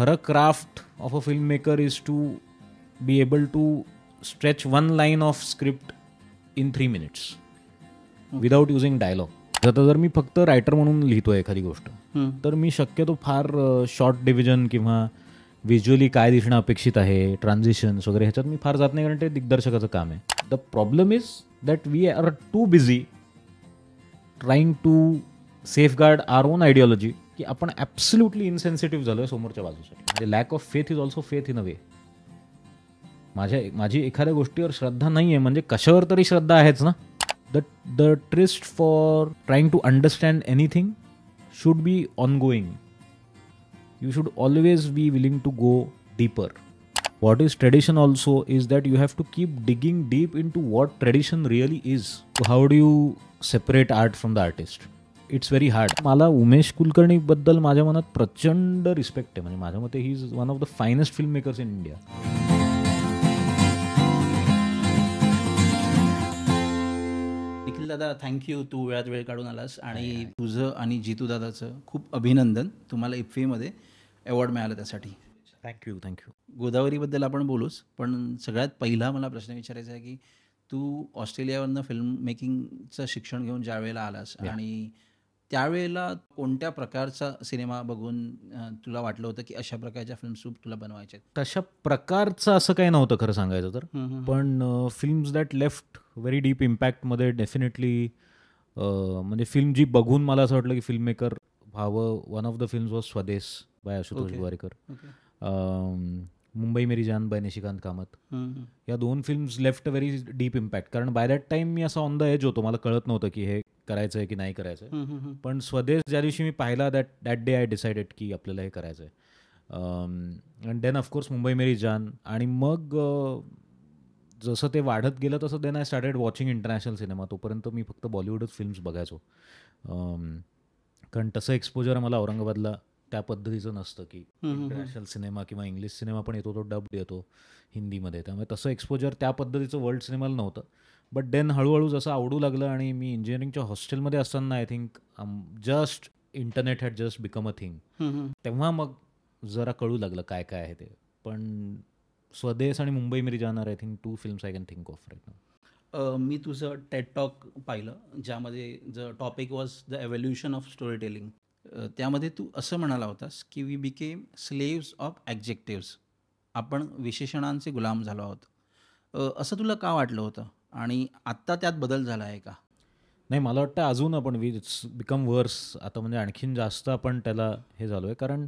खरं craft of a film maker is to be able to stretch one line of script in three minutes without using dialogue आता जर मी फक्त writer म्हणून लिहितो एखादी गोष्ट तर मी शक्यतो फार शॉर्ट डिव्हिजन किंवा विज्युअली काय दिसणं अपेक्षित आहे ट्रान्झिशन्स वगैरे ह्याच्यात मी फार जात नाही कारण ते दिग्दर्शकाचं काम आहे the problem is that we are too busy trying to safeguard our own ideology की आपण ॲब्सल्युटली इन्सेन्सिटिव्ह झालो समोरच्या बाजूसाठी म्हणजे lack of faith is also faith in a way माझ्या माझी एखाद्या गोष्टीवर श्रद्धा नाही आहे म्हणजे कशावर तरी श्रद्धा आहेच ना the the tourist for trying to understand anything should be ongoing you should always be willing to go deeper what is tradition also is that you have to keep digging deep into what tradition really is how do you separate art from the artist it's very hard मला उमेश कुलकर्णीबद्दल माझ्या मनात प्रचंड respect आहे म्हणजे माझ्या मते ही is one of the finest film makers in India दादा thank you तू वेळात वेळ काढून आलास आणि तुझं आणि जितू दादाचं खूप अभिनंदन तुम्हाला मध्ये अवॉर्ड मिळालं त्यासाठी थँक्यू थँक्यू गोदावरीबद्दल आपण बोलूच पण सगळ्यात पहिला मला प्रश्न विचारायचा आहे की तू ऑस्ट्रेलियावरनं फिल्म मेकिंगचं शिक्षण घेऊन ज्या वेळेला आलास आणि त्यावेळेला कोणत्या प्रकारचा सिनेमा बघून तुला वाटलं होतं की अशा प्रकारच्या सुप तुला बनवायच्या तशा प्रकारचं असं काही नव्हतं खरं सांगायचं तर पण films that left very deep इम्पॅक्टमध्ये डेफिनेटली म्हणजे फिल्म जी बघून मला असं वाटलं की फिल्म मेकर व्हावं one of the films was Swades by Ashutosh Gowariker Mumbai Meri Jaan by Nishikant Kamat या दोन films left very deep impact कारण बाय दॅट टाइम मी असं ऑन द एज होतो मला कळत नव्हतं की हे करायचं आहे की नाही करायचं आहे पण स्वदेश ज्या दिवशी मी पाहिला that that day I decided की आपल्याला हे करायचं आहे and then of course Mumbai Meri Jaan आणि मग जसं ते वाढत गेलं तसं then I started watching international cinema तोपर्यंत मी फक्त बॉलिवूडच फिल्म्स बघायचो कारण तसं एक्सपोजर मला औरंगाबादला त्या पद्धतीचं नसतं की इंटरनॅशनल सिनेमा किंवा इंग्लिश सिनेमा पण येतो तो डब येतो हिंदीमध्ये त्यामुळे तसं एक्सपोजर त्या पद्धतीचं वर्ल्ड सिनेमाला नव्हतं बट देन हळूहळू जसं आवडू लागलं आणि मी इंजिनिअरिंगच्या हॉस्टेलमध्ये असताना I think just internet had just become a thing तेव्हा मग जरा कळू लागलं काय काय आहे ते पण स्वदेश आणि मुंबई मेरी जाणार I think two films I can think of right मी तुझं टेट टॉक पाहिलं ज्यामध्ये ज topic was the evolution of story telling त्यामध्ये तू असं म्हणाला होतास की we became slaves of adjectives आपण विशेषणांचे गुलाम झालो आहोत असं तुला का वाटलं होतं आणि आत्ता त्यात बदल झाला आहे का नाही मला वाटतं अजून आपण वी इट्स बिकम वर्स आता म्हणजे आणखीन जास्त आपण त्याला हे झालो आहे कारण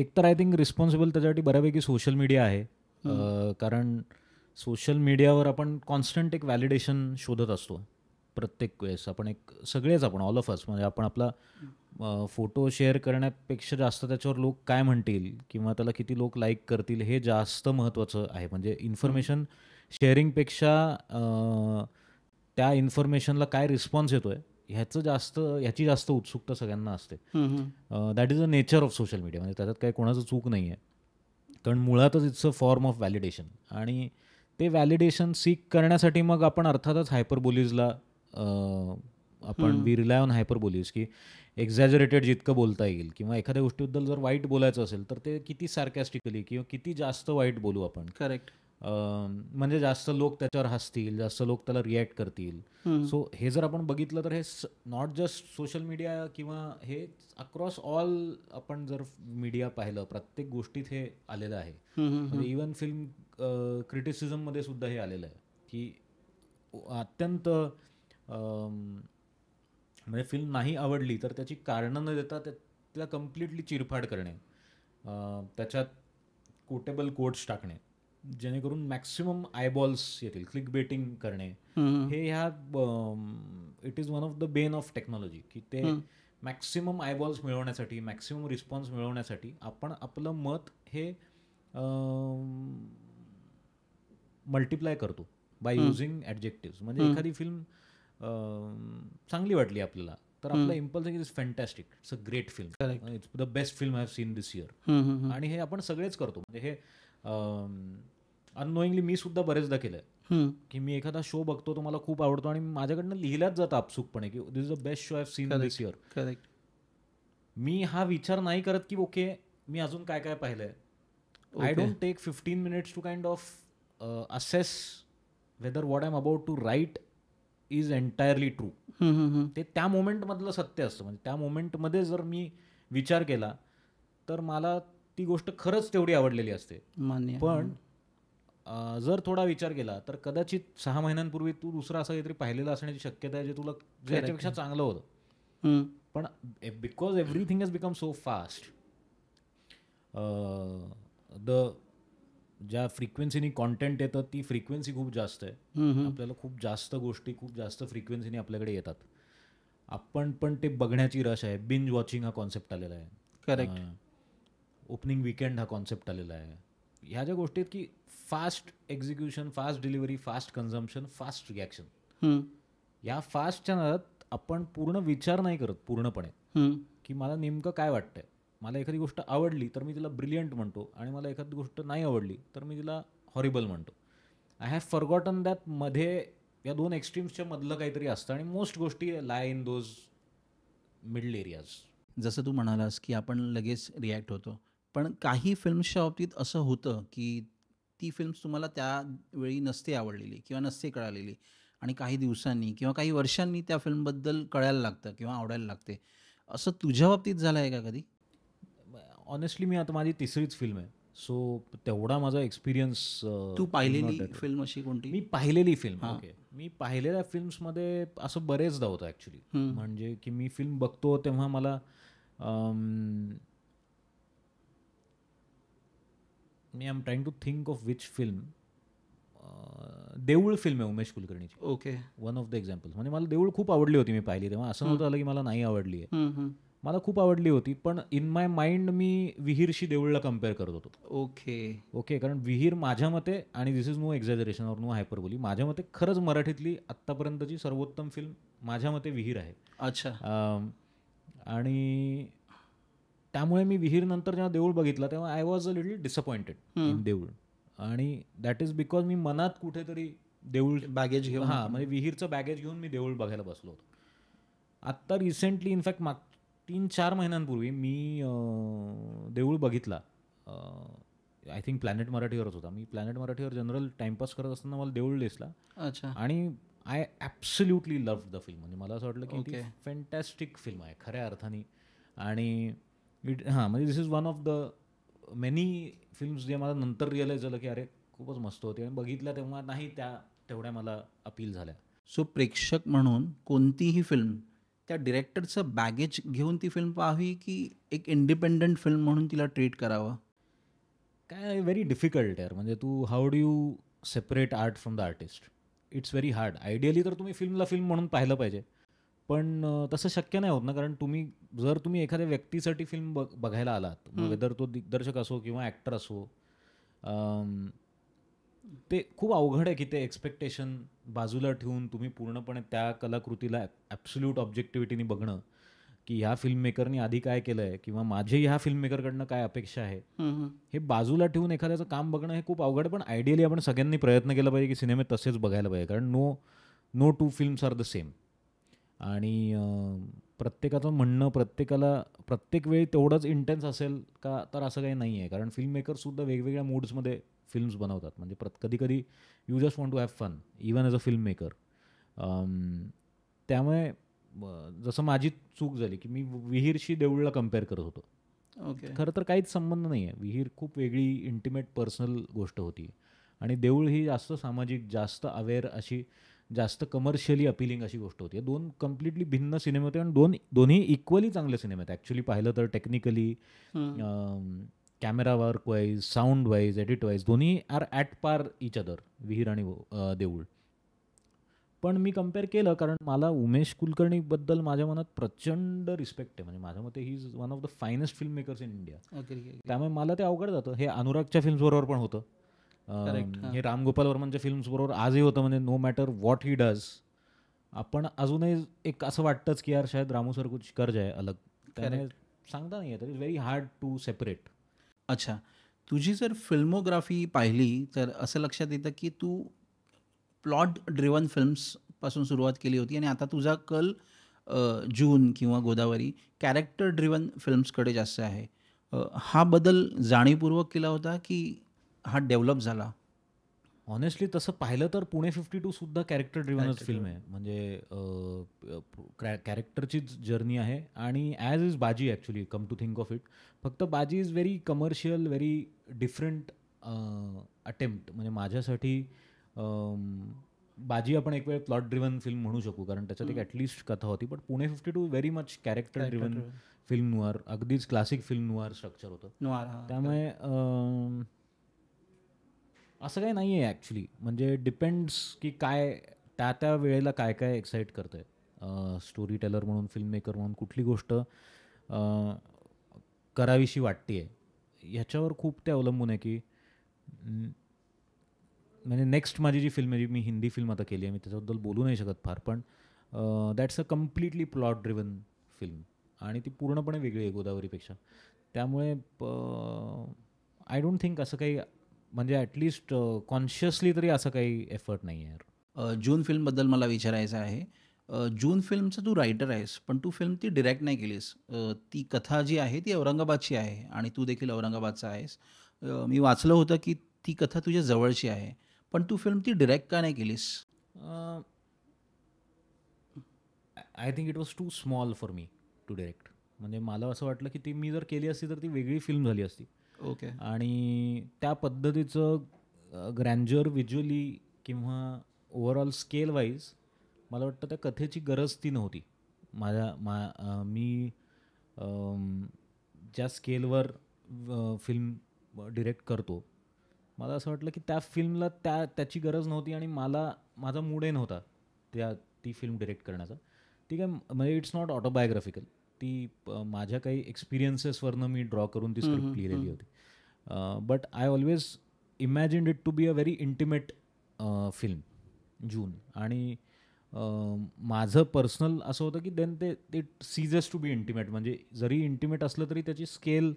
एक तर आय थिंक रिस्पॉन्सिबल त्याच्यासाठी बऱ्यापैकी सोशल मीडिया आहे कारण सोशल मीडियावर आपण कॉन्स्टंट एक व्हॅलिडेशन शोधत असतो प्रत्येक वेळेस आपण एक सगळेच आपण ऑल ऑफ अस म्हणजे आपण आपला फोटो शेअर करण्यापेक्षा जास्त त्याच्यावर लोक काय म्हणतील किंवा त्याला किती लोक लाईक करतील हे जास्त महत्त्वाचं आहे म्हणजे इन्फॉर्मेशन शेअरिंगपेक्षा त्या इन्फॉर्मेशनला काय रिस्पॉन्स येतोय ह्याचं जास्त ह्याची जास्त उत्सुकता सगळ्यांना असते that is a nature of social media म्हणजे त्याच्यात काही कोणाचं चूक नाही आहे कारण मुळातच it's a form of validation आणि ते व्हॅलिडेशन सीक करण्यासाठी मग आपण अर्थातच हायपरबोलीजला आपण वी रिलाय ऑन हायपरबोलीज की एक्झॅजरेटेड जितकं बोलता येईल किंवा एखाद्या गोष्टीबद्दल जर वाईट बोलायचं असेल तर ते किती सार्कॅस्टिकली किंवा किती जास्त वाईट बोलू आपण करेक्ट म्हणजे जास्त लोक त्याच्यावर हसतील जास्त लोक त्याला रिॲक्ट करतील सो हे जर आपण बघितलं तर हे नॉट जस्ट सोशल मीडिया किंवा हे अक्रॉस ऑल आपण जर मीडिया पाहिलं प्रत्येक गोष्टीत हे आलेलं आहे इवन फिल्म क्रिटिसिझम मध्ये सुद्धा हे आलेलं आहे की अत्यंत म्हणजे फिल्म नाही आवडली तर त्याची कारणं न देता त्याला कम्प्लिटली चिरफाड करणे त्याच्यात कोटेबल कोट्स टाकणे जेणेकरून मॅक्सिमम आयबॉल्स येतील क्लिक बेटिंग करणे हे ह्या it is one of the bane of technology की ते मॅक्सिमम आयबॉल्स मिळवण्यासाठी मॅक्सिमम रिस्पॉन्स मिळवण्यासाठी आपण आपलं मत हे मल्टिप्लाय करतो बाय युझिंग ॲडजेक्टिव्ह म्हणजे एखादी फिल्म चांगली वाटली आपल्याला तर आपला impulse is is fantastic it's a great film it's the best film I have seen this year आणि हे आपण सगळेच करतो म्हणजे हे अननोईंगली मी सुद्धा बरेचदा केलं की मी एखादा शो बघतो तो मला खूप आवडतो आणि माझ्याकडनं लिहिल्याच जातं आपसुकपणे की this is the best show I seen this year मी हा विचार नाही करत की ओके मी अजून काय काय पाहिलंय I don't take fifteen minutes to kind of assess whether what am about to write is entirely true ते त्या मोमेंटमधलं सत्य असतं म्हणजे त्या मोमेंटमध्ये जर मी विचार केला तर मला ती गोष्ट खरंच तेवढी आवडलेली असते मान्य पण जर थोडा विचार केला तर कदाचित सहा महिन्यांपूर्वी तू दुसरा असं काहीतरी पाहिलेलं असण्याची शक्यता आहे जे तुला ज्याच्यापेक्षा चांगलं होतं पण because everything has become so fast the ज्या फ्रिक्वेन्सीनी कॉन्टेंट येतं ती फ्रिक्वेन्सी खूप जास्त आहे आपल्याला खूप जास्त गोष्टी खूप जास्त फ्रिक्वेन्सीनी आपल्याकडे येतात आपण पण ते बघण्याची रश आहे बिंज वॉचिंग हा कॉन्सेप्ट आलेला आहे करेक्ट ओपनिंग विकेंड हा कॉन्सेप्ट आलेला आहे ह्या ज्या गोष्टी की fast execution fast delivery fast consumption fast reaction या फास्टच्या नात आपण पूर्ण विचार नाही करत पूर्णपणे की मला नेमकं काय वाटतंय मला एखादी गोष्ट आवडली तर मी तिला ब्रिलियंट म्हणतो आणि मला एखादी गोष्ट नाही आवडली तर मी तिला हॉरिबल म्हणतो आय हॅव फॉरगॉटन दॅट मध्ये या दोन एक्स्ट्रीम्सच्या मधलं काहीतरी असतं आणि मोस्ट गोष्टी lie in those middle areas जसं तू म्हणालास की आपण लगेच रिॲक्ट होतो पण काही फिल्म्सच्या बाबतीत असं होतं की ती फिल्म्स तुम्हाला त्यावेळी नसते आवडलेली किंवा नसते कळालेली आणि काही दिवसांनी किंवा काही वर्षांनी त्या फिल्मबद्दल कळायला लागतं किंवा आवडायला लागते असं तुझ्या बाबतीत झालं आहे का कधी ऑनेस्टली मी आता माझी तिसरीच फिल्म आहे सो तेवढा माझा एक्सपिरियन्स तू uh, पाहिलेली फिल्म अशी कोणती मी पाहिलेली फिल्म ओके मी पाहिलेल्या फिल्म्समध्ये असं बरेचदा होतं ॲक्च्युली म्हणजे की मी फिल्म बघतो तेव्हा मला um, मी I am trying to think of which film Deool film आहे उमेश कुलकर्णीची okay one of the example म्हणजे मला देऊळ खूप आवडली होती मी पाहिली तेव्हा असं नव्हतं आलं की मला नाही आवडली आहे मला खूप आवडली होती पण इन माय माइंड मी विहीरशी देऊळला कम्पेअर करत होतो ओके ओके कारण विहीर माझ्या मते आणि this is no exaggeration or no hyperbole माझ्या मते खरंच मराठीतली आत्तापर्यंतची सर्वोत्तम फिल्म माझ्या मते विहीर आहे अच्छा आणि त्यामुळे मी विहीरनंतर जेव्हा देऊळ बघितलं तेव्हा I was a little disappointed in Deool आणि दॅट इज बिकॉज मी मनात कुठेतरी देऊळ बॅगेज घेऊन हां म्हणजे विहीरचं बॅगेज घेऊन मी देऊळ बघायला बसलो होतो आत्ता रिसेंटली इनफॅक्ट माग तीन चार महिन्यांपूर्वी मी देऊळ बघितला आय थिंक प्लॅनेट मराठीवरच होता मी प्लॅनेट मराठीवर जनरल टाइमपास करत असताना मला देऊळ दिसला अच्छा आणि I absolutely love the film म्हणजे मला असं वाटलं की फॅन्टॅस्टिक फिल्म आहे खऱ्या अर्थाने आणि इट हां म्हणजे this is one of the many films जे मला नंतर रिअलाईज झालं की अरे खूपच मस्त होते आणि बघितल्या तेव्हा नाही त्या तेवढ्या मला अपील झाल्या सो प्रेक्षक म्हणून कोणतीही फिल्म त्या डिरेक्टरचं बॅगेज घेऊन ती फिल्म पाहावी की एक इंडिपेंडंट फिल्म म्हणून तिला ट्रीट करावं काय व्हेरी डिफिकल्ट यार म्हणजे तू how do you separate art from the artist it's very hard ideally तर तुम्ही फिल्मला फिल्म म्हणून पाहिलं पाहिजे पण तसं शक्य नाही होत ना कारण तुम्ही जर तुम्ही एखाद्या व्यक्तीसाठी फिल्म बघायला आलात वेदर तो दिग्दर्शक असो किंवा ऍक्टर असो ते खूप अवघड आहे की ते एक्सपेक्टेशन बाजूला ठेवून तुम्ही पूर्णपणे त्या कलाकृतीला ॲब्सल्यूट ऑब्जेक्टिव्हिटीने बघणं की ह्या फिल्म आधी काय केलं आहे किंवा माझे ह्या फिल्ममेकरकडनं काय अपेक्षा आहे हे बाजूला ठेवून एखाद्याचं काम बघणं हे खूप अवघड पण आयडियली आपण सगळ्यांनी प्रयत्न केला पाहिजे की सिनेमे तसेच बघायला पाहिजे कारण no no two films are the same आणि प्रत्येकाचं म्हणणं प्रत्येकाला प्रत्येक वेळी तेवढंच इंटेन्स असेल का तर असं काही नाही आहे कारण फिल्म वेगवेगळ्या मूड्समध्ये फिल्म्स बनवतात म्हणजे प्रत कधी कधी you just want to have fun even as a film maker त्यामुळे जसं माझी चूक झाली की मी विहीरशी देऊळला कम्पेअर करत होतो ओके okay. खरं तर काहीच संबंध नाही आहे विहीर खूप वेगळी इंटिमेट पर्सनल गोष्ट होती आणि देऊळ ही जास्त सामाजिक जास्त अवेअर अशी जास्त कमर्शियली अपिलिंग अशी गोष्ट होती दोन कम्प्लिटली भिन्न सिनेमे होते आणि दोन दोन्ही इक्वली चांगले सिनेमे आहेत ॲक्च्युली पाहिलं तर technically camera work wise sound wise edit wise दोन्ही are at par each other विहीर आणि देऊळ पण मी कम्पेअर केलं कारण मला उमेश कुलकर्णीबद्दल माझ्या मनात प्रचंड रिस्पेक्ट आहे म्हणजे माझ्या मते ही is one of the finest film makers in India त्यामुळे मला ते अवघड जातं हे अनुरागच्या फिल्म्सबरोबर पण होतं हे रामगोपाल वर्मनच्या फिल्म्स बरोबर आजही होतं म्हणजे no matter what he does आपण अजूनही एक असं वाटतंच की यार शायद रामू सर कुछ कर्ज आहे अलग त्याने सांगता नाही येत is very hard to separate अच्छा तुझी जर फिल्मोग्राफी पाहिली तर असं लक्षात येतं की तू प्लॉट ड्रिवन फिल्म्स पासून सुरुवात केली होती आणि आता तुझा कल जून किंवा गोदावरी कॅरेक्टर ड्रिवन फिल्म्सकडे जास्त आहे हा बदल जाणीवपूर्वक केला होता की हा डेव्हलप झाला ऑनेस्टली तसं पाहिलं तर पुणे फिफ्टी टू सुद्धा कॅरेक्टर ड्रिव्हनच फिल्म आहे म्हणजे कॅरेक्टरचीच जर्नी आहे आणि as is Baji actually come to think of it फक्त Baji is very commercial very different attempt म्हणजे माझ्यासाठी बाजी आपण एक वेळ प्लॉट ड्रिव्हन फिल्म म्हणू शकू कारण त्याच्यात एक ॲटलिस्ट कथा होती but Pune fifty two very much character driven film noir अगदीच क्लासिक फिल्म नुआर स्ट्रक्चर होतं त्यामुळे असं काही नाही आहे ॲक्च्युली म्हणजे डिपेंड्स की काय त्या त्या वेळेला काय काय एक्साईट करतं आहे स्टोरी टेलर म्हणून फिल्म मेकर म्हणून कुठली गोष्ट करावीशी वाटते आहे ह्याच्यावर खूप ते अवलंबून आहे की म्हणजे नेक्स्ट माझी जी फिल्म आहे जी मी हिंदी फिल्म आता केली आहे मी त्याच्याबद्दल बोलू नाही शकत फार पण that's a completely plot driven film आणि ती पूर्णपणे वेगळी आहे गोदावरीपेक्षा त्यामुळे आय डोंट थिंक असं काही म्हणजे ॲटलिस्ट कॉन्शियसली तरी असं काही एफर्ट नाही आहे जून फिल्मबद्दल मला विचारायचं आहे जून फिल्मचं तू रायटर आहेस पण तू फिल्म ती डिरेक्ट नाही केलीस ती कथा जी आहे ती औरंगाबादची आहे आणि तू देखील औरंगाबादचा आहेस मी वाचलं होतं की ती कथा तुझ्या जवळची आहे पण तू फिल्म ती डिरेक्ट का नाही केलीस I think it was too small for me to direct म्हणजे मला असं वाटलं की ती मी जर केली असती तर ती वेगळी फिल्म झाली असती ओके आणि त्या पद्धतीचं ग्रँज्युअर विज्युअली किंवा ओव्हरऑल स्केल वाईज मला वाटतं त्या कथेची गरज ती नव्हती माझ्या मा मी ज्या स्केलवर फिल्म डिरेक्ट करतो मला असं वाटलं की त्या फिल्मला त्या त्याची गरज नव्हती आणि मला माझा मूडही नव्हता त्या ती फिल्म डिरेक्ट करण्याचा ठीक आहे म्हणजे इट्स नॉट ऑटोबायोग्राफिकल ती माझ्या काही एक्सपिरियन्सेसवरनं मी ड्रॉ करून ती स्क्रिप्ट लिहिलेली होती but I always imagine it to be a very intimate film June आणि माझं पर्सनल असं होतं की देन ते it ceases to be intimate म्हणजे जरी इंटिमेट असलं तरी त्याची स्केल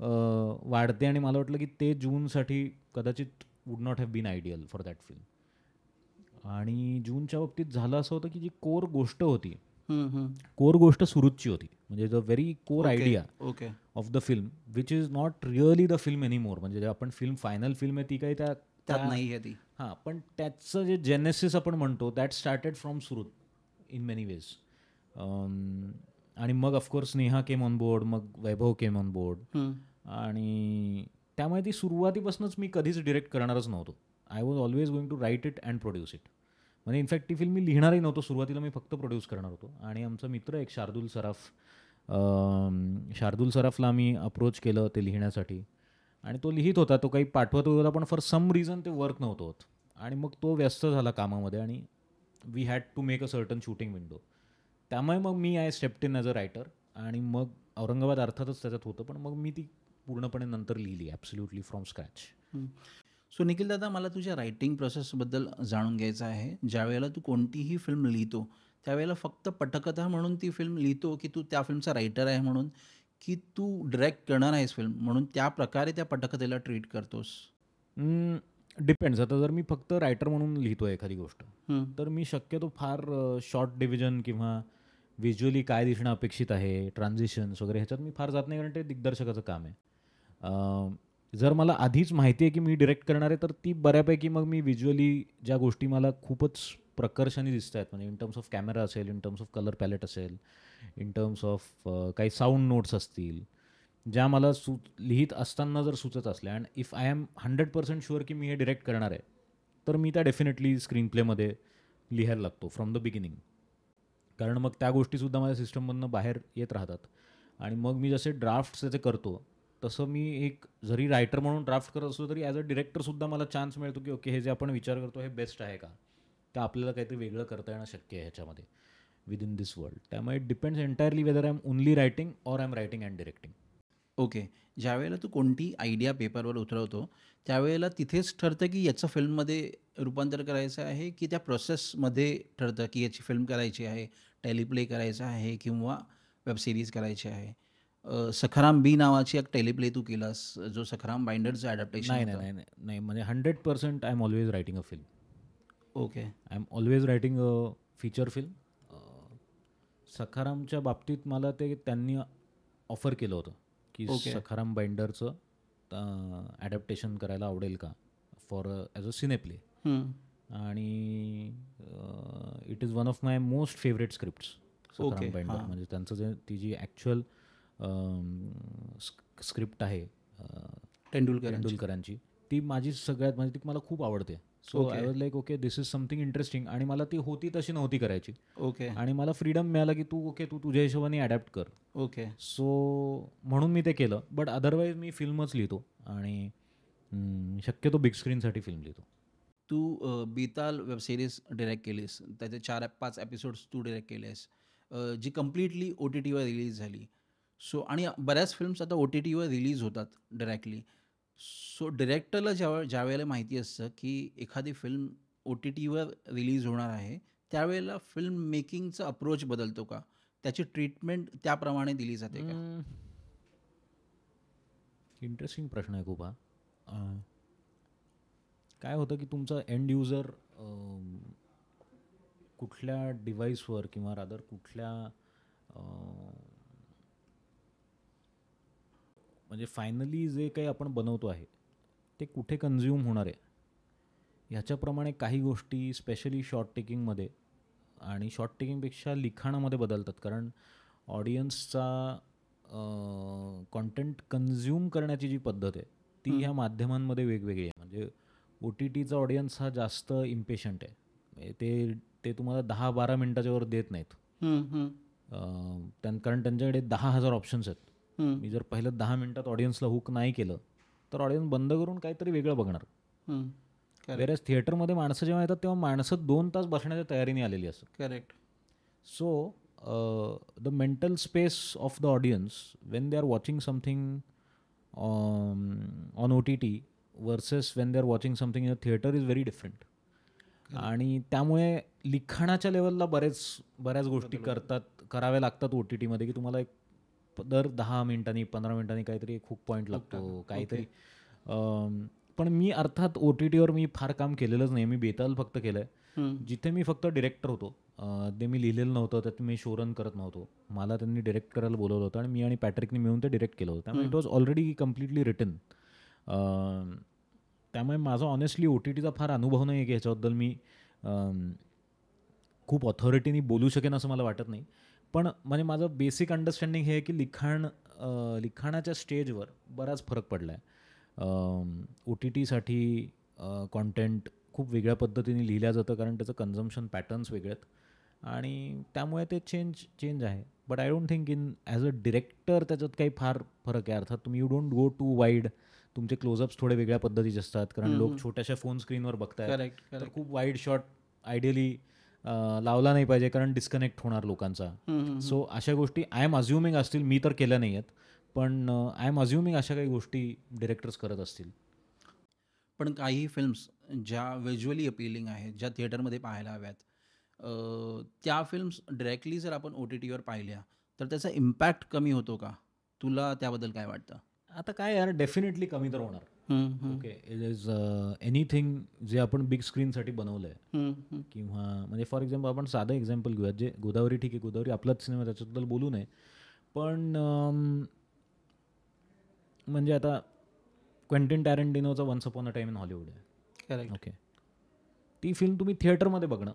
वाढते आणि मला वाटलं की ते जूनसाठी कदाचित would not have been ideal for that film आणि जूनच्या बाबतीत झालं असं होतं की जी कोर गोष्ट होती कोर गोष्ट सुरूची होती म्हणजे the very core idea okay of the film which is not really the film any more म्हणजे आपण फिल्म फायनल फिल्म आहे ती काही त्या त्यात नाही आहे ती हां पण त्याचं जे जेनेसिस आपण म्हणतो दॅट स्टार्टेड फ्रॉम सुरुत इन मेनी वेज आणि मग of course Neha came on board मग वैभव केम ऑन बोर्ड आणि त्यामुळे ती सुरुवातीपासूनच मी कधीच डिरेक्ट करणारच नव्हतो I was always going to write it and produce it म्हणजे इनफॅक्ट ती फिल्म मी लिहिणारही नव्हतो सुरुवातीला मी फक्त प्रोड्यूस करणार होतो आणि आमचा मित्र एक शार्दुल सराफ शार्दुल सराफला आम्ही अप्रोच केलं ते लिहिण्यासाठी आणि तो लिहित होता तो काही पाठवत होता पण फॉर सम रिझन ते वर्क नव्हतं होत आणि मग तो व्यस्त झाला कामामध्ये आणि we had to make a certain shooting window त्यामुळे मग मी I stepped in as a writer आणि मग औरंगाबाद अर्थातच त्याच्यात होतं पण मग मी ती पूर्णपणे नंतर लिहिली absolutely from scratch so Nikhil दादा मला तुझ्या रायटिंग प्रोसेसबद्दल जाणून घ्यायचं आहे ज्यावेळेला तू कोणतीही फिल्म लिहितो त्यावेळेला फक्त पटकथा म्हणून ती फिल्म लिहितो की तू त्या फिल्मचा रायटर आहे म्हणून की तू डिरेक्ट करणार आहेस फिल्म म्हणून त्या प्रकारे त्या पटकथेला ट्रीट करतोस डिपेंड्स आता जर मी फक्त रायटर म्हणून लिहितो एखादी गोष्ट तर मी शक्यतो फार शॉर्ट डिव्हिजन किंवा व्हिज्युअली काय दिसणं अपेक्षित आहे ट्रान्झिशन्स वगैरे ह्याच्यात मी फार जात नाही कारण ते दिग्दर्शकाचं काम आहे जर मला आधीच माहिती आहे की मी डिरेक्ट करणार आहे तर ती बऱ्यापैकी मग मी विज्युअली ज्या गोष्टी मला खूपच प्रकर्षाने दिसत आहेत म्हणजे इन टर्म्स ऑफ कॅमेरा असेल in terms of colour palette असेल इन टर्म्स ऑफ काही साऊंड नोट्स असतील ज्या मला सु लिहित असताना जर सुचत असल्या and if I am hundred percent sure की मी हे डिरेक्ट करणार आहे तर मी त्या डेफिनेटली स्क्रीन प्लेमध्ये लिहायला लागतो फ्रॉम द बिगिनिंग कारण मग त्या गोष्टीसुद्धा माझ्या सिस्टममधनं बाहेर येत राहतात आणि मग मी जसे ड्राफ्ट्स त्याचे करतो तसं मी एक जरी रायटर म्हणून ड्राफ्ट करत असलो तरी ॲज अ डिरेक्टरसुद्धा मला चान्स मिळतो की ओके हे जे आपण विचार करतो हे बेस्ट आहे का का आपल्याला काहीतरी वेगळं करता येणं शक्य आहे ह्याच्यामध्ये विद इन दिस वर्ल्ड त्यामुळे depends entirely whether I am only writing or I am writing and directing okay ज्यावेळेला तू कोणती आयडिया पेपरवर उतरवतो त्यावेळेला तिथेच ठरतं की याचं फिल्ममध्ये रूपांतर करायचं आहे की त्या प्रोसेसमध्ये ठरतं की याची फिल्म करायची आहे टेलिप्ले करायचं आहे किंवा वेबसिरीज करायची आहे सखाराम बी नावाची एक टेलिप्ले तू केलास जो सखाराम बाइंडरचं नाही नाही नाही नाही नाही म्हणजे hundred percent I am always writing a film okay I am always writing a feature film सखारामच्या बाबतीत मला ते त्यांनी ऑफर केलं होतं की सखाराम बाइंडरचं ॲडॅप्टेशन करायला आवडेल का फॉर ॲज अ सिनेप्ले आणि it is one of my most favourite scripts Sakharam Binder म्हणजे त्यांचं जे ती जी ॲक्च्युअल स्क्रिप्ट आहे तेंडुलकर तेंडुलकरांची ती माझी सगळ्यात म्हणजे ती मला खूप आवडते so I was like okay this is something interesting आणि मला ती होती तशी नव्हती करायची ओके आणि मला फ्रीडम मिळाला की तू ओके तू तुझ्या हिशोबाने अडॅप्ट कर ओके सो म्हणून मी ते केलं बट अदरवाईज मी फिल्मच लिहितो आणि शक्यतो बिग स्क्रीनसाठी फिल्म लिहितो तू बेताल सिरीज डिरेक्ट केलीस त्याचे चार पाच एपिसोड्स तू डिरेक्ट केलेस जी कम्प्लिटली ओ टी टीवर रिलीज झाली सो आणि बऱ्याच फिल्म्स आता ओ टी टीवर रिलीज होतात डायरेक्टली सो डिरेक्टरला ज्या ज्या वेळेला माहिती असतं की एखादी फिल्म ओ टी टीवर रिलीज होणार आहे त्यावेळेला फिल्म मेकिंगचा अप्रोच बदलतो का त्याची ट्रीटमेंट त्याप्रमाणे दिली जाते का इंटरेस्टिंग प्रश्न आहे खूप हा काय होतं की तुमचा एंड युजर कुठल्या डिव्हाइसवर किंवा रादर कुठल्या म्हणजे फायनली जे काही आपण बनवतो आहे ते कुठे कन्झ्युम होणार आहे ह्याच्याप्रमाणे काही गोष्टी स्पेशली शॉर्ट टेकिंगमध्ये आणि शॉर्ट टेकिंगपेक्षा लिखाणामध्ये बदलतात कारण ऑडियन्सचा कॉन्टेंट कन्झ्युम करण्याची जी पद्धत आहे ती ह्या माध्यमांमध्ये वेगवेगळी आहे म्हणजे ओ टी टीचा ऑडियन्स हा जास्त इम्पेशंट आहे म्हणजे ते ते तुम्हाला दहा बारा मिनटाच्यावर देत नाहीत कारण त्यांच्याकडे दहा हजार ऑप्शन्स आहेत मी जर पहिलं दहा मिनिटात ऑडियन्सला हुक नाही केलं तर ऑडियन्स बंद करून काहीतरी वेगळं बघणार थिएटर थिएटरमध्ये माणसं जेव्हा येतात तेव्हा माणसं दोन तास बसण्याच्या तयारीने आलेली असतात correct so the mental space of the audience when they are watching something on O T T versus when they are watching something in a theatre is very different आणि त्यामुळे लिखाणाच्या लेवलला बरेच बऱ्याच गोष्टी करतात कराव्या लागतात ओ टी टीमध्ये की तुम्हाला एक दर दहा मिनिटांनी पंधरा मिनिटांनी काहीतरी खूप पॉईंट लागतो काहीतरी पण मी अर्थात ओ टी टीवर मी फार काम केलेलंच नाही मी बेताल फक्त केलं आहे जिथे मी फक्त डिरेक्टर होतो ते मी लिहिलेलं नव्हतं त्यात मी शोरन करत नव्हतो मला त्यांनी डिरेक्ट करायला बोलवलं होतं आणि मी आणि पॅट्रिकने मिळून ते डिरेक्ट केलं होतं त्यामुळे it was already completely written त्यामुळे माझा ऑनेस्टली ओ टी टीचा फार अनुभव नाही आहे की ह्याच्याबद्दल मी खूप ऑथॉरिटीनी बोलू शकेन असं मला वाटत नाही पण म्हणजे माझं बेसिक अंडरस्टँडिंग हे आहे की लिखाण लिखाणाच्या स्टेजवर बराच फरक पडला आहे ओ टी टीसाठी कॉन्टेंट खूप वेगळ्या पद्धतीने लिहिल्या जातं कारण त्याचं कन्झम्पन पॅटर्न्स वेगळे आहेत आणि त्यामुळे ते चेंज चेंज आहे but I don't think in as a director त्याच्यात काही फार फरक आहे अर्थात तुम्ही you don't go too wide तुमचे क्लोजअप्स थोडे वेगळ्या पद्धतीचे असतात कारण लोक छोट्याशा फोन स्क्रीनवर बघतात तर खूप वाईड शॉट आयडियली लावला नाही पाहिजे कारण डिस्कनेक्ट होणार लोकांचा सो अशा गोष्टी आय एम अज्युमिंग असतील मी तर केल्या नाही आहेत पण आय एम अज्युमिंग अशा काही गोष्टी डिरेक्टर्स करत असतील पण काही फिल्म्स ज्या व्हिज्युअली अपिलिंग आहेत ज्या थिएटरमध्ये पाहायला हव्यात त्या फिल्म्स डिरेक्टली जर आपण ओ टी टीवर पाहिल्या तर त्याचा इम्पॅक्ट कमी होतो का तुला त्याबद्दल काय वाटतं आता काय यार डेफिनेटली कमी तर होणार ओके इट इज एनिथिंग जे आपण बिग स्क्रीनसाठी बनवलं आहे किंवा म्हणजे फॉर एक्झाम्पल आपण साधं एक्झाम्पल घेऊयात जे गोदावरी ठीक आहे गोदावरी आपलाच सिनेमा त्याच्याबद्दल बोलू नये पण um, म्हणजे आता क्वेंटिन टॅरेंटिनोचा once upon a time in Hollywood आहे ओके ती फिल्म तुम्ही थिएटरमध्ये बघणं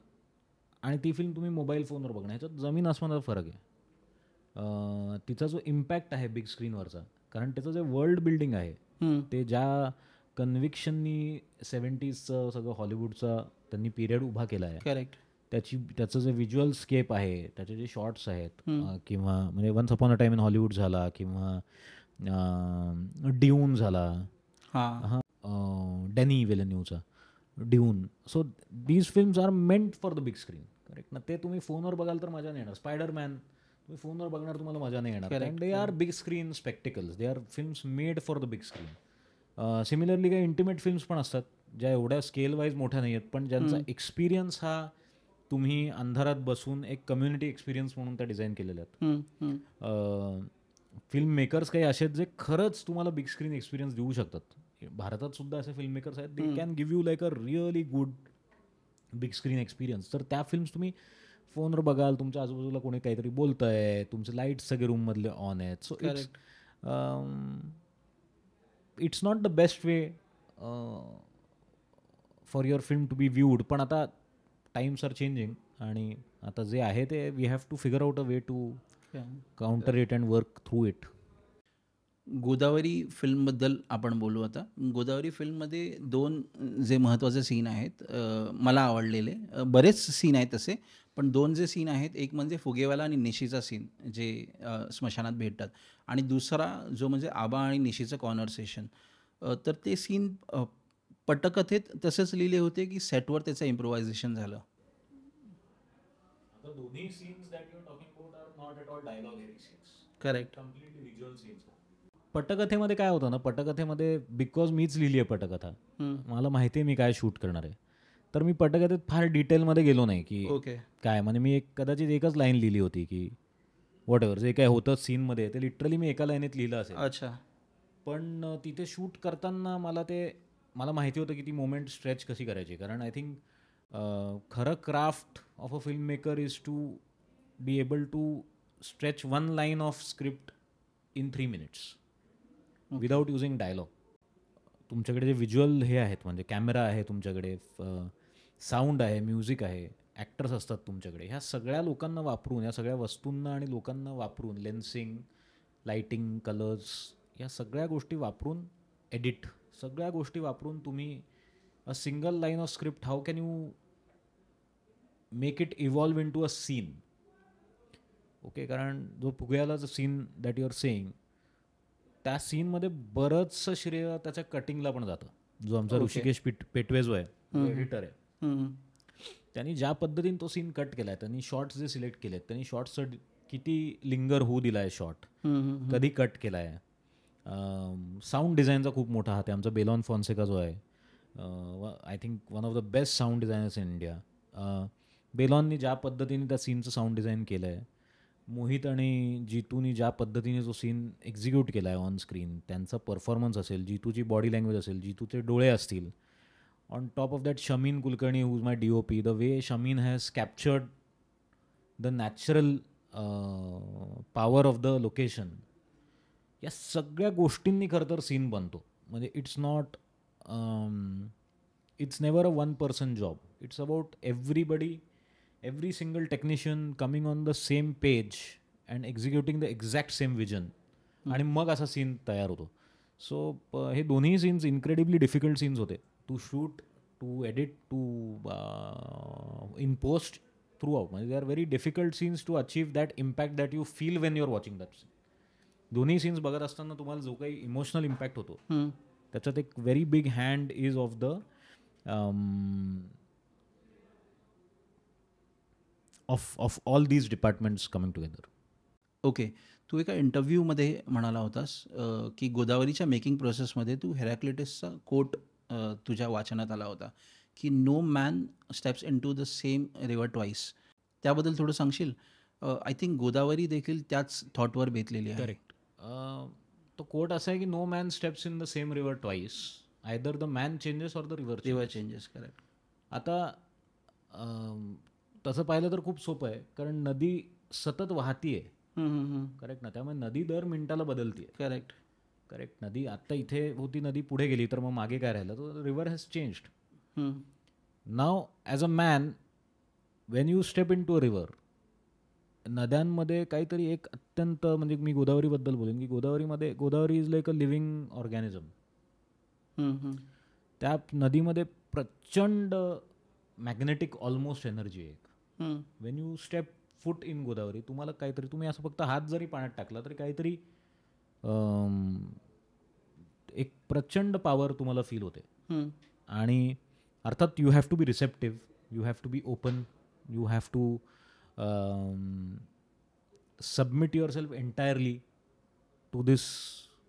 आणि ती फिल्म तुम्ही मोबाईल फोनवर बघणं ह्याच्यात जमीन आसमानाचा फरक आहे तिचा जो इम्पॅक्ट आहे बिग स्क्रीनवरचा कारण त्याचं जे वर्ल्ड बिल्डिंग आहे ते ज्या कन्व्हिक्शननी सेव्हन्टीजचं सगळं हॉलिवूडचा त्यांनी पिरियड उभा केला आहे करेक्ट त्याची त्याचं जे व्हिज्युअल स्केप आहे त्याचे जे शॉर्ट्स आहेत किंवा म्हणजे once upon a time in Hollywood झाला किंवा ड्यून झाला डेनी डॅनी वेलन्यूचा Dune so these films are meant for the big screen correct ना ते तुम्ही फोनवर बघाल तर मजा नाही येणार स्पायडरमॅन तुम्ही फोनवर बघणार तुम्हाला मजा नाही येणार they are big screen spectacles they are films made for the big screen similarly काही इंटिमेट फिल्म्स पण असतात ज्या एवढ्या स्केल वाईज मोठ्या नाही आहेत पण ज्यांचा एक्सपिरियन्स हा तुम्ही अंधारात बसून एक कम्युनिटी एक्सपिरियन्स म्हणून त्या डिझाईन केलेल्या आहेत फिल्म मेकर्स काही असे आहेत जे खरंच तुम्हाला बिग स्क्रीन एक्सपिरियन्स देऊ शकतात भारतात सुद्धा असे फिल्म मेकर्स आहेत they can give you like a really good big screen experience तर त्या फिल्म्स तुम्ही फोनवर बघाल तुमच्या आजूबाजूला कोणी काहीतरी बोलत आहे तुमचे लाईट सगळे रूममधले ऑन आहेत so it's it's not the best way for your film to be viewed पण आता टाईम्स आर चेंजिंग आणि आता जे आहे ते we have to figure out a way to counter it and work through it Godavari फिल्मबद्दल आपण बोलू आता गोदावरी फिल्ममध्ये दोन जे महत्त्वाचे सीन आहेत मला आवडलेले बरेच सीन आहेत तसे पण दोन जे सीन आहेत एक म्हणजे फुगेवाला आणि निशीचा सीन जे स्मशानात भेटतात आणि दुसरा जो म्हणजे आबा आणि निशीचं कॉन्व्हर्सेशन तर ते सीन पटकथेत तसेच लिहिले होते की सेटवर त्याचं इम्प्रोव्हायझेशन झालं करेक्ट पटकथेमध्ये काय होतं ना पटकथेमध्ये बिकॉज मीच लिहिली आहे पटकथा मला माहिती आहे मी काय शूट करणार आहे तर मी पटकथेत फार डिटेलमध्ये गेलो नाही की ओके काय म्हणजे मी एक कदाचित एकच लाईन लिहिली होती की वॉट एव्हर जे काय होतं सीनमध्ये ते लिटरली मी एका लाईनीत लिहिलं असेल अच्छा पण तिथे शूट करताना मला ते मला माहिती होतं की ती मोमेंट स्ट्रेच कशी करायची कारण आय थिंक खरं craft of a film maker is to be able to stretch one line of script in three minutes without using dialogue तुमच्याकडे जे व्हिज्युअल हे आहेत म्हणजे कॅमेरा आहे तुमच्याकडे साऊंड आहे म्युझिक आहे ॲक्टर्स असतात तुमच्याकडे ह्या सगळ्या लोकांना वापरून या सगळ्या वस्तूंना आणि लोकांना वापरून लेन्सिंग लाईटिंग कलर्स या सगळ्या गोष्टी वापरून एडिट सगळ्या गोष्टी वापरून तुम्ही a single line of script how can you make it evolve into a scene okay कारण जो पुग्याला जो scene that you are saying त्या सीनमध्ये बरंचसं श्रेय त्याच्या कटिंगला पण जातं जो आमचा ऋषिकेश पिट पेटवे जो आहे एडिटर आहे त्यांनी ज्या पद्धतीने तो सीन कट केलाय त्यांनी शॉर्ट्स जे सिलेक्ट केलेत त्यांनी शॉर्ट्स किती लिंगर होऊ दिलाय शॉर्ट कधी कट केलाय साऊंड डिझाईनचा खूप मोठा हात आहे आमचा बेलॉन फॉन्सेका जो आहे I think one of the best sound designers in India बेलॉननी ज्या पद्धतीने त्या सीनचं साऊंड डिझाईन केलं आहे मोहित आणि जितूनी ज्या पद्धतीने जो सीन एक्झिक्यूट केला आहे ऑन स्क्रीन त्यांचा परफॉर्मन्स असेल जितूची बॉडी लँग्वेज असेल जितूचे डोळे असतील top of that Shamin Kulkarni kulkarni my D O P the way Shamin has captured the natural power of the location या सगळ्या गोष्टींनी खरं तर सीन बनतो म्हणजे it's not it's never a one person job it's about everybody every single technician coming on the same page and executing the exact same vision आणि मग असा सीन तयार होतो सो हे दोन्ही सीन्स इन्क्रेडिबली डिफिकल्ट सीन्स होते to shoot to edit to in post throughout म्हणजे they are very difficult scenes to achieve that impact that you feel when you're watching that scene दोन्ही scenes बघत असताना तुम्हाला जो काही emotional impact होतो त्याच्यात एक very big hand is of the of of all these departments coming together okay तू एका इंटरव्ह्यूमध्ये म्हणाला होतास की गोदावरीच्या मेकिंग प्रोसेसमध्ये तू हेरॅक्लेटिसचा कोट तुझ्या वाचनात आला होता की no man steps into the same river twice त्याबद्दल थोडं सांगशील आय थिंक गोदावरी देखील त्याच थॉटवर बेतलेली आहे करेक्ट तो कोट असा आहे की no man steps in the same river twice either the man changes or the river river changes correct आता तसं पाहिलं तर खूप सोपं आहे कारण नदी सतत आहे करेक्ट ना त्यामुळे नदी दर मिनिटाला आहे करेक्ट करेक्ट नदी आत्ता इथे होती नदी पुढे गेली तर मग मागे काय राहिलं तो रिव्हर हॅज चेंज्ड नाव as a man when you step into a river नद्यांमध्ये काहीतरी एक अत्यंत म्हणजे मी गोदावरीबद्दल बोलेन की गोदावरीमध्ये Godavari is like a living organism त्या नदीमध्ये प्रचंड मॅग्नेटिक ऑलमोस्ट एनर्जी आहे एक when you step foot in Godavari तुम्हाला काहीतरी तुम्ही असं फक्त हात जरी पाण्यात टाकला तरी काहीतरी प्रचंड पॉवर तुम्हाला फील होते आणि अर्थात you have to be receptive you have to be open you have to submit yourself entirely to this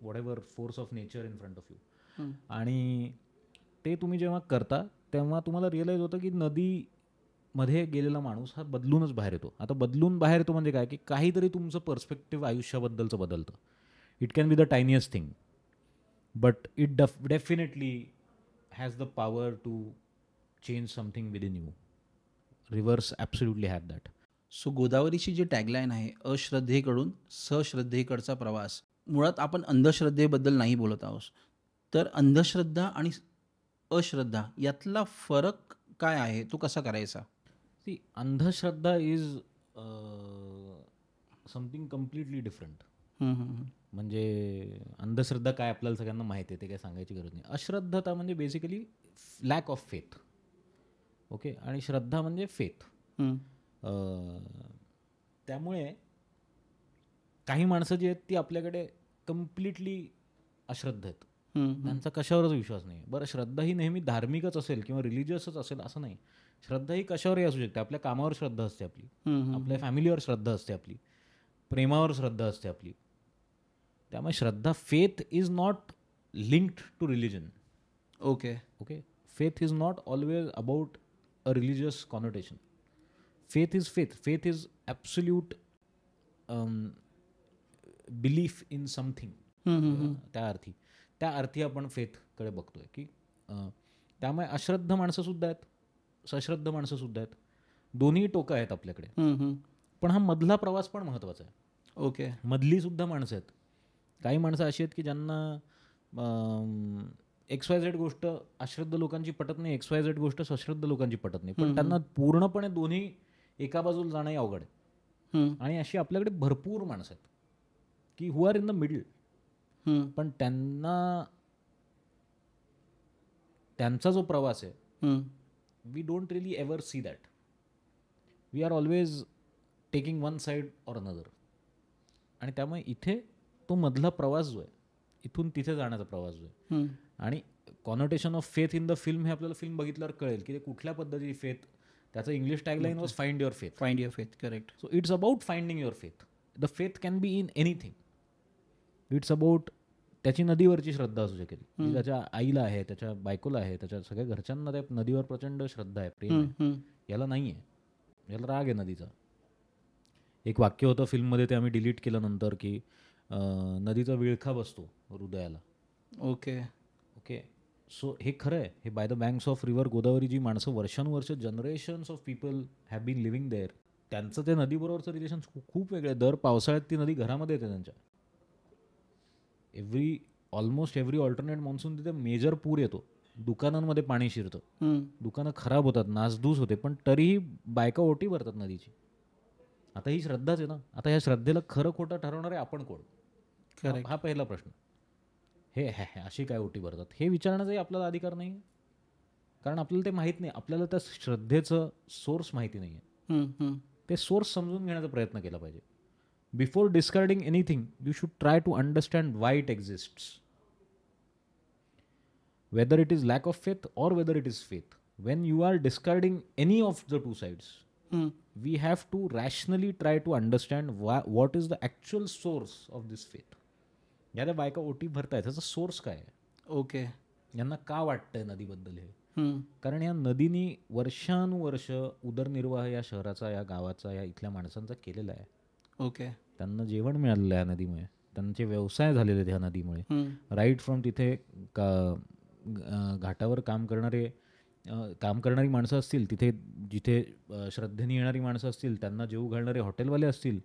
whatever force of nature in front of you आणि ते तुम्ही जेव्हा करता तेव्हा तुम्हाला रिअलाईज होतं की नदीमध्ये गेलेला माणूस हा बदलूनच बाहेर येतो आता बदलून बाहेर येतो म्हणजे काय की काहीतरी तुमचं पर्स्पेक्टिव्ह आयुष्याबद्दलचं बदलतं it can be the tiniest thing but it def- definitely has the power to change something within you rivers absolutely have that so गोदावरीची जी टॅगलाईन आहे अश्रद्धेकडून सश्रद्धेकडचा प्रवास मुळात आपण अंधश्रद्धेबद्दल नाही बोलत आहोत तर अंधश्रद्धा आणि अश्रद्धा यातला फरक काय आहे तो कसा करायचा ती अंधश्रद्धा इज समथिंग कम्प्लिटली डिफरंट म्हणजे अंधश्रद्धा काय आपल्याला सगळ्यांना माहिती आहे ते काय सांगायची गरज नाही अश्रद्धता म्हणजे basically lack of faith okay आणि श्रद्धा म्हणजे फेथ त्यामुळे काही माणसं जी आहेत ती आपल्याकडे कम्प्लिटली अश्रद्ध आहेत त्यांचा कशावरच विश्वास नाही बरं श्रद्धा ही नेहमी धार्मिकच असेल किंवा रिलिजियसच असेल असं नाही श्रद्धा ही कशावरही असू शकते आपल्या कामावर श्रद्धा असते आपली आपल्या फॅमिलीवर श्रद्धा असते आपली प्रेमावर श्रद्धा असते आपली त्यामुळे श्रद्धा faith is not linked to religion okay okay faith is not always about a religious connotation faith is faith faith is absolute belief in something त्या अर्थी त्या अर्थी आपण फेथकडे बघतोय की त्यामुळे अश्रद्ध माणसंसुद्धा आहेत सश्रद्ध माणसंसुद्धा आहेत दोन्ही टोकं आहेत आपल्याकडे पण हा मधला प्रवास पण महत्त्वाचा आहे ओके मधलीसुद्धा माणसं आहेत काही माणसं अशी आहेत की ज्यांना एक्स वाय झेड गोष्ट अश्रद्ध लोकांची पटत नाही एक्स वाय झेड गोष्ट सश्रद्ध लोकांची पटत नाही पण त्यांना पूर्णपणे दोन्ही एका बाजूला जाणंही अवघड आहे आणि अशी आपल्याकडे भरपूर माणसं आहेत की who are in the middle पण त्यांना त्यांचा जो प्रवास आहे we don't really ever see that we are always taking one side or another आणि त्यामुळे इथे तो मधला प्रवास जो आहे इथून तिथे जाण्याचा प्रवास जो आहे आणि connotation of faith in the film हे आपल्याला फिल्म बघितल्यावर कळेल की ते कुठल्या पद्धतीची फेथ त्याचं English tagline was find your faith find your faith correct so it's about finding your faith the faith can be in anything it's about त्याची नदीवरची श्रद्धा असू शकेल त्याच्या आईला आहे त्याच्या बायकोला आहे त्याच्या सगळ्या घरच्यांना त्या नदीवर प्रचंड श्रद्धा आहे प्रेम याला नाही आहे याला राग आहे नदीचा एक वाक्य होतं फिल्ममध्ये ते आम्ही डिलीट केलं नंतर की नदीचा विळखा बसतो हृदयाला ओके ओके सो हे खरं आहे हे by the banks of river Godavari जी माणसं वर्षानुवर्ष generations of people have been living there त्यांचं ते नदीबरोबरचं रिलेशन खूप वेगळं दर पावसाळ्यात ती नदी घरामध्ये येते त्यांच्या every almost every alternate monsoon तिथे मेजर पूर येतो दुकानांमध्ये पाणी शिरतं दुकानं खराब होतात नासधूस होते पण तरीही बायका ओटी भरतात नदीची आता ही श्रद्धाच आहे ना आता या श्रद्धेला खरं खोटं ठरवणारे आपण कोण हा पहिला प्रश्न हे हे अशी काय ओटी भरतात हे विचारण्याचाही आपल्याला अधिकार नाही कारण आपल्याला ते माहीत नाही आपल्याला त्या श्रद्धेचं सोर्स माहिती नाही आहे ते सोर्स समजून घेण्याचा प्रयत्न केला पाहिजे before discarding anything you should try to understand why it exist whether it is lack of faith or whether it is faith when you are discarding any of the two sides we have to rationally try to understand what is is the actual source of this faith त्या बायका ओटी भरताय त्याचा source काय आहे okay यांना का वाटतंय नदीबद्दल हे कारण या नदीनी वर्षानुवर्ष उदरनिर्वाह या शहराचा या गावाचा या इथल्या माणसांचा केलेला आहे ओके त्यांना जेवण मिळालेलं आहे नदीमुळे त्यांचे व्यवसाय झालेले आहेत ह्या नदीमुळे राईट फ्रॉम तिथे घाटावर काम करणारे काम करणारी माणसं असतील तिथे जिथे श्रद्धेने येणारी माणसं असतील त्यांना जेऊ घालणारे हॉटेलवाले असतील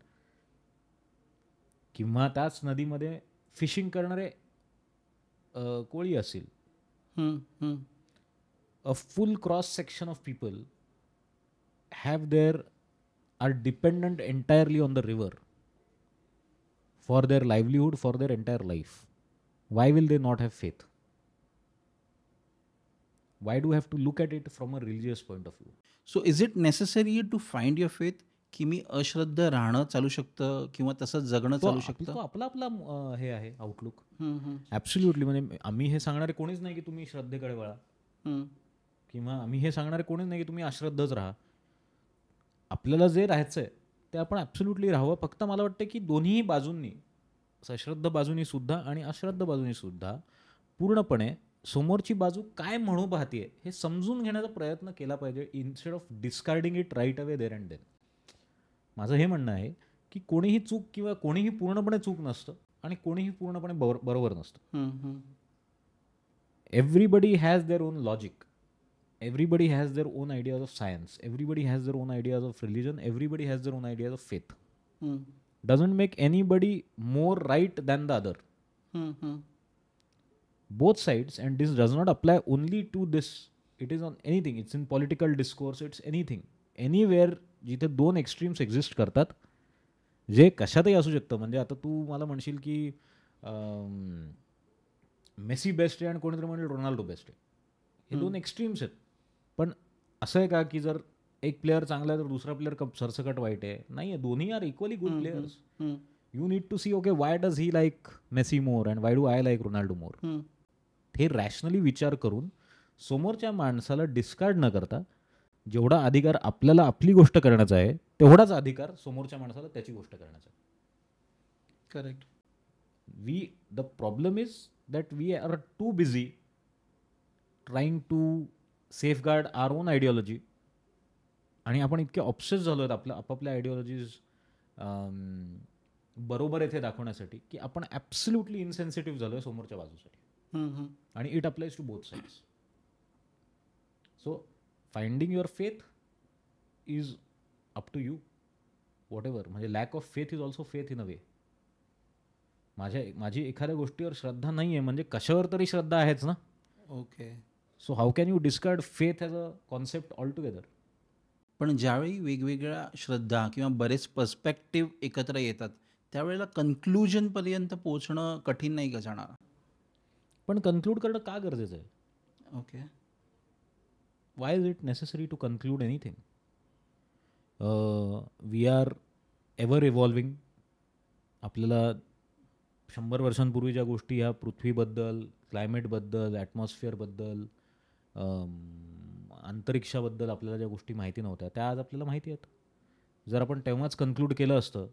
किंवा त्याच नदीमध्ये फिशिंग करणारे कोळी असतील a full cross section of people have there are dependent entirely on the river for their livelihood for their entire life why will they not have faith why do have to look at it from a religious point of view so is it necessary to find your faith की मी अश्रद्ध राहणं चालू शकतं किंवा तसंच जगणं चालू शकतं आपला आपला हे आहे आउटलुक ॲब्सोल्युटली म्हणजे आम्ही हे सांगणारे कोणीच नाही की तुम्ही श्रद्धेकडे वळा किंवा आम्ही हे सांगणारे कोणीच नाही की तुम्ही अश्रद्धच राहा आपल्याला जे राहायचं आहे ते आपण ॲब्सोल्युटली राहावं फक्त मला वाटतं की दोन्ही बाजूंनी सश्रद्ध बाजूनी सुद्धा आणि अश्रद्ध बाजूनी सुद्धा पूर्णपणे समोरची बाजू काय म्हणू पाहते हे समजून घेण्याचा प्रयत्न केला पाहिजे instead of discarding it right away there and then माझं हे म्हणणं आहे की कोणीही चूक किंवा कोणीही पूर्णपणे चूक नसतं आणि कोणीही पूर्णपणे बरोबर नसतं everybody has their own logic everybody has their own ideas of science everybody has their own ideas of religion everybody has their own ideas of faith doesn't make anybody more right than the other both sides and this does not apply only to this it is on anything it's in political discourse it's anything anywhere जिथे दोन extremes exist करतात जे कशातही असू शकतं म्हणजे आता तू मला म्हणशील की मेसी बेस्ट आहे आणि कोणीतरी म्हणेल रोनाल्डो बेस्ट आहे हे दोन एक्स्ट्रीम्स आहेत पण असं आहे का की जर एक प्लेअर चांगला आहे तर दुसरा प्लेअर कप सरसकट वाईट आहे नाही आहे दोन्ही are equally good players you need to see okay why does he like Messi more and why do I like Ronaldo more हे रॅशनली विचार करून समोरच्या माणसाला डिस्कार्ड न करता जेवढा अधिकार आपल्याला आपली गोष्ट करण्याचा आहे तेवढाच अधिकार समोरच्या माणसाला त्याची गोष्ट करण्याचा आहे correct we the problem is that we are too busy trying to safeguard our own ideology आणि आपण इतके ऑप्शन्स झालो आहेत आपल्या आपापल्या आयडिओलॉजीज बरोबर येथे दाखवण्यासाठी की आपण ॲब्सल्युटली इन्सेन्सिटिव्ह झालो आहे समोरच्या बाजूसाठी आणि it applies to both sides so finding your faith is up to you whatever म्हणजे lack of faith is also faith in a way माझ्या माझी एखाद्या गोष्टीवर श्रद्धा नाही आहे म्हणजे कशावर तरी श्रद्धा आहेच ना okay so how can you discard faith as a concept altogether पण ज्यावेळी वेगवेगळ्या श्रद्धा किंवा बरेच पर्स्पेक्टिव्ह एकत्र येतात त्यावेळेला कन्क्लुजनपर्यंत पोहोचणं कठीण नाही का जाणार पण कन्क्लूड करणं का गरजेचं आहे okay why is it necessary to conclude anything we are ever evolving आपल्याला शंभर वर्षांपूर्वी ज्या गोष्टी ह्या पृथ्वीबद्दल क्लायमेटबद्दल ॲटमॉस्फिअरबद्दल अंतरिक्षाबद्दल आपल्याला ज्या गोष्टी माहिती नव्हत्या त्या आज आपल्याला माहिती आहेत जर आपण तेव्हाच कन्क्लूड केलं असतं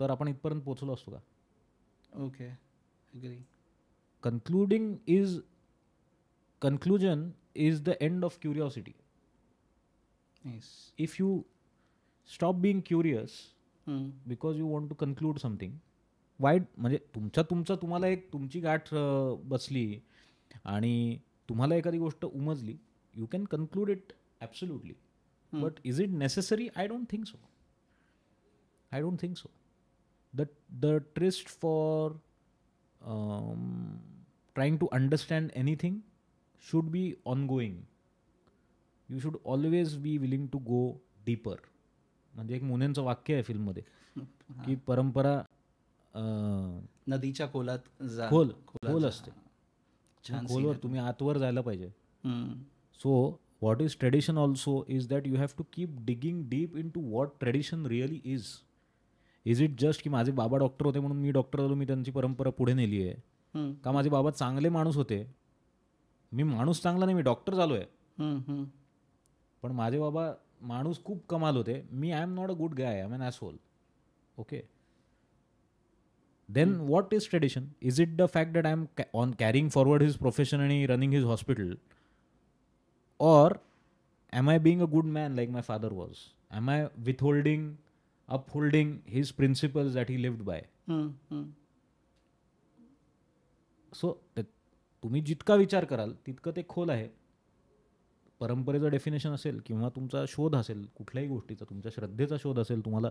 तर आपण इथपर्यंत पोचलो असतो का okay agree concluding is conclusion is the end of curiosity if you stop being curious because you want to conclude something वाईट म्हणजे तुमच्या तुमचं तुम्हाला एक तुमची गाठ बसली आणि तुम्हाला एखादी गोष्ट उमजली you can conclude it absolutely but is it necessary I don't think so I don't think so the tourist for trying to understand anything should be ongoing. You should always be willing to go deeper म्हणजे एक मुनेंचं वाक्य आहे फिल्ममध्ये की परंपरा नदीच्या कोलात खोल खोल असते खोलवर तुम्ही आतवर जायला पाहिजे so what is tradition also is that you have to keep digging deep into what tradition really is is it just की माझे बाबा डॉक्टर होते म्हणून मी डॉक्टर झालो मी त्यांची परंपरा पुढे नेली आहे का माझे बाबा चांगले माणूस होते मी माणूस चांगला नाही मी डॉक्टर झालो आहे पण माझे बाबा माणूस खूप कमाल होते मी I am not a good guy I am asshole okay then what is tradition is it the fact that I am on carrying forward his profession आणि running his hospital or am I being a good man like my father was am I with holding up holding his principle that he lived by so ते तुम्ही जितका विचार कराल तितकं ते खोल आहे परंपरेचं डेफिनेशन असेल किंवा तुमचा शोध असेल कुठल्याही गोष्टीचा तुमच्या श्रद्धेचा शोध असेल तुम्हाला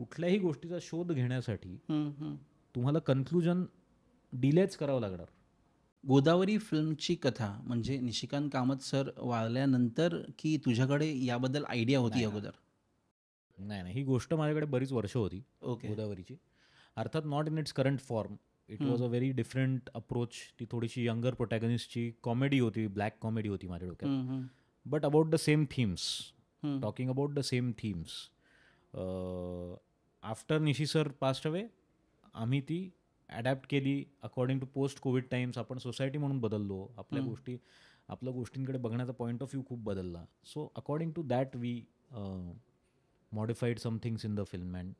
कुठल्याही गोष्टीचा शोध घेण्यासाठी तुम्हाला कन्क्लुजन डिलेच करावं लागणार गोदावरी फिल्मची कथा म्हणजे निशिकांत कामत सर वाळल्यानंतर की तुझ्याकडे याबद्दल आयडिया होती अगोदर नाही नाही ही गोष्ट माझ्याकडे बरीच वर्ष होती गोदावरीची अर्थात not in its current form it was a very different approach ती थोडीशी यंगर प्रोटॅगनिस्टची कॉमेडी होती ब्लॅक कॉमेडी होती माझ्या डोक्यात but about the same themes talking about the same themes after Nishi sir passed away आम्ही ती अडॅप्ट केली according to post covid times आपण सोसायटी म्हणून बदललो आपल्या गोष्टी आपल्या गोष्टींकडे बघण्याचा पॉईंट ऑफ व्ह्यू खूप बदलला so according to that we modified somethings in the film and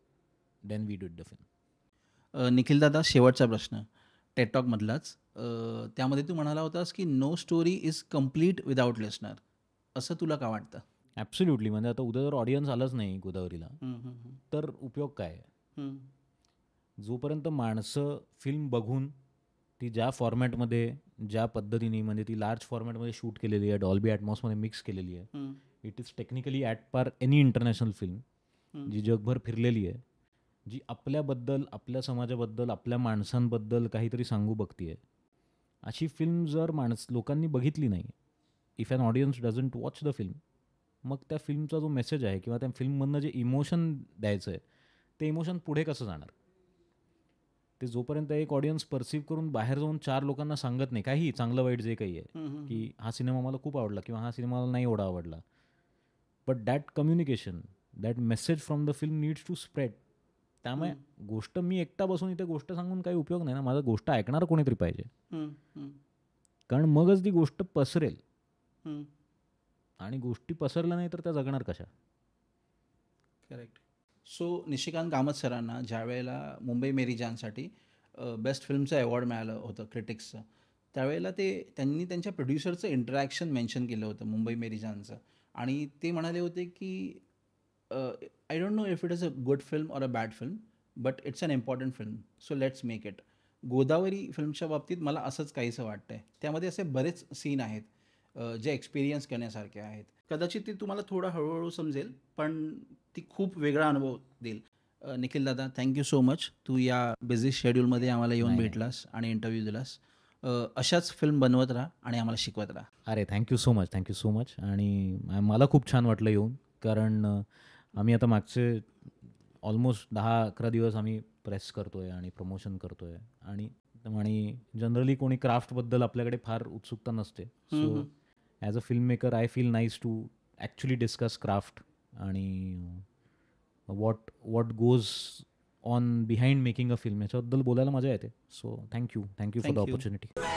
then we did the film निखिलदादा शेवटचा प्रश्न मधलाच त्यामध्ये तू म्हणाला होतास की no story is complete without listener असं तुला का वाटतं ॲब्सोल्युटली म्हणजे आता उद्या जर ऑडियन्स आलंच नाही गोदावरीला तर उपयोग काय जोपर्यंत माणसं फिल्म बघून ती ज्या फॉर्मॅटमध्ये ज्या पद्धतीने म्हणजे ती लार्ज फॉर्मॅटमध्ये शूट केलेली आहे डॉल्बी ॲटमॉसमध्ये मिक्स केलेली आहे it is technically at par any international film जी जगभर फिरलेली आहे जी आपल्याबद्दल आपल्या समाजाबद्दल आपल्या माणसांबद्दल काहीतरी सांगू आहे अशी फिल्म जर माणस लोकांनी बघितली नाही if an audience doesn't watch the film मग त्या फिल्मचा जो मेसेज आहे किंवा त्या फिल्ममधनं जे इमोशन द्यायचं आहे ते इमोशन पुढे कसं जाणार ते जोपर्यंत एक ऑडियन्स परसिव्ह करून बाहेर जाऊन चार लोकांना सांगत नाही काही चांगलं वाईट जे काही आहे की हा सिनेमा मला खूप आवडला किंवा हा सिनेमा मला नाही एवढा आवडला but that communication that message from the film needs to spread त्यामुळे गोष्ट मी एकटा बसून इथे गोष्ट सांगून काही उपयोग नाही ना माझा गोष्ट ऐकणार कोणीतरी पाहिजे कारण मगच ती गोष्ट पसरेल आणि गोष्टी पसरल्या नाही तर त्या जगणार कशा करेक्ट सो निशिकांत कामत सरांना ज्या वेळेला मुंबई मेरी जानसाठी बेस्ट फिल्मचं अवॉर्ड मिळालं होतं क्रिटिक्सचं त्यावेळेला ते त्यांनी त्यांच्या प्रोड्युसरचं इंटरॅक्शन मेन्शन केलं होतं मुंबई मेरी जानचं आणि ते म्हणाले होते की uh, I don't know if it is a good film or a bad film, but it's an important film so let's make it Godavari फिल्मच्या बाबतीत मला असंच काहीसं वाटतंय त्यामध्ये असे बरेच सीन आहेत जे एक्सपिरियन्स करण्यासारखे आहेत कदाचित ती तुम्हाला थोडं हळूहळू समजेल पण ती खूप वेगळा अनुभव देईल निखिल दादा थँक्यू सो मच तू या बिझी शेड्यूलमध्ये आम्हाला येऊन भेटलास आणि इंटरव्ह्यू दिलास अशाच फिल्म बनवत राहा आणि आम्हाला शिकवत राहा अरे thank you so much thank you so much आणि मला खूप छान वाटलं येऊन कारण आम्ही आता मागचे ऑलमोस्ट दहा अकरा दिवस आम्ही प्रेस करतो आहे आणि प्रमोशन करतो आहे आणि आणि जनरली कोणी क्राफ्टबद्दल आपल्याकडे फार उत्सुकता नसते so as a film filmmaker I feel nice to actually discuss craft आणि what what goes on behind making a film याच्याबद्दल बोलायला मजा येते so thank you thank you for the opportunity